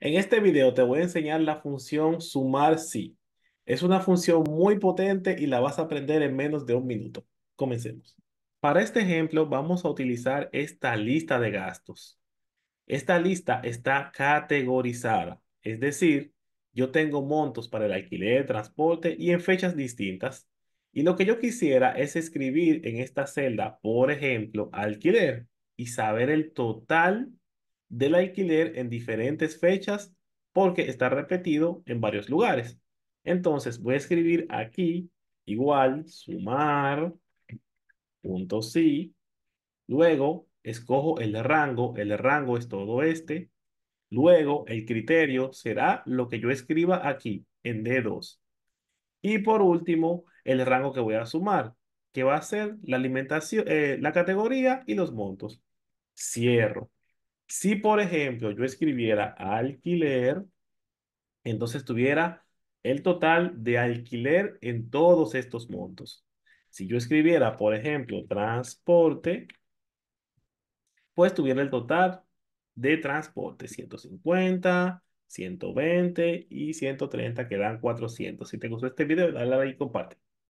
En este video te voy a enseñar la función sumar SI. Es una función muy potente y la vas a aprender en menos de un minuto. Comencemos. Para este ejemplo vamos a utilizar esta lista de gastos. Esta lista está categorizada, es decir, yo tengo montos para el alquiler, transporte y en fechas distintas. Y lo que yo quisiera es escribir en esta celda, por ejemplo, alquiler y saber el total del alquiler en diferentes fechas porque está repetido en varios lugares. Entonces voy a escribir aquí igual sumar punto sí. Luego escojo el rango. El rango es todo este. Luego el criterio será lo que yo escriba aquí en D2. Y por último, el rango que voy a sumar, que va a ser la alimentación, eh, la categoría y los montos. Cierro si, por ejemplo, yo escribiera alquiler, entonces tuviera el total de alquiler en todos estos montos. Si yo escribiera, por ejemplo, transporte, pues tuviera el total de transporte 150, 120 y 130, que dan 400. Si te gustó este video, dale like y comparte.